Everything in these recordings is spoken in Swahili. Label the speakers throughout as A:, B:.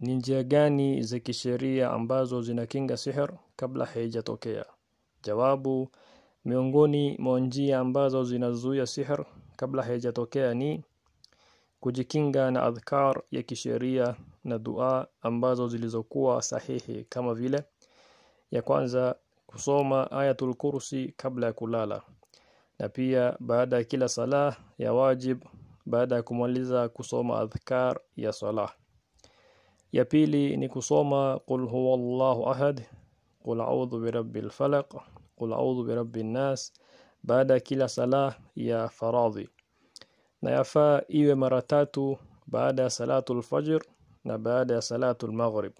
A: Ni njia gani za kisheria ambazo zinakinga sihir kabla haijatokea? Jawabu, miongoni mwa njia ambazo zinazuia sihir kabla haijatokea ni kujikinga na adhkar ya kisheria na dua ambazo zilizokuwa sahihi kama vile ya kwanza kusoma ayatul kursi kabla ya kulala na pia baada ya kila sala ya wajib baada ya kumaliza kusoma adhkar ya salah ya pili ni kusoma qul huwallahu ahad qul a'udhu birabbil falaq qul a'udhu birabbin nas baada kila sala ya faradhi na yafaa iwe mara tatu baada ya salatul fajr na baada ya salatul maghrib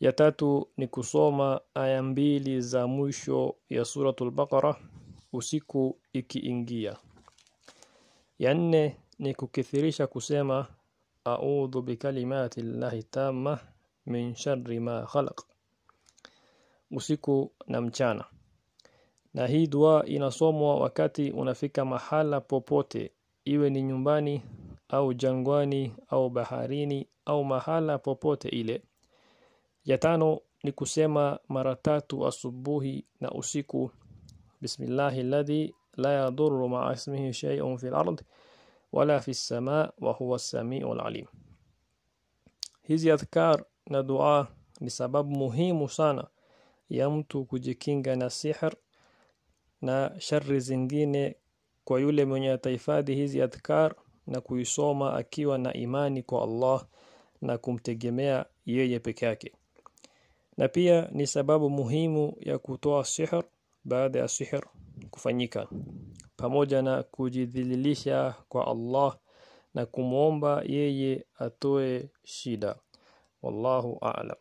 A: ya tatu ni kusoma aya mbili za mwisho ya suratul baqara usiku ikiingia ya nne ni kukithirisha kusema أعوذ بكلمات llahi tamma min sharri ma khalaq usiku na mchana na hii dua inasomwa wakati unafika mahala popote iwe ni nyumbani au jangwani au baharini au mahala popote ile ya tano ni kusema mara tatu asubuhi na usiku bismillahilladhi la yadurru ma'a ismihi shay'un fil ardi wala fi samaa wa huwa samiul alim hizi adhkar na dua ni sababu muhimu sana ya mtu kujikinga na sihr na shari zingine kwa yule mwenye atahifadhi hizi adhkar na kuisoma akiwa na imani kwa Allah na kumtegemea yeye peke yake na pia ni sababu muhimu ya kutoa sihr baada ya sihr kufanyika pamoja na kujidhililisha kwa Allah na kumwomba yeye atoe shida wallahu a'lam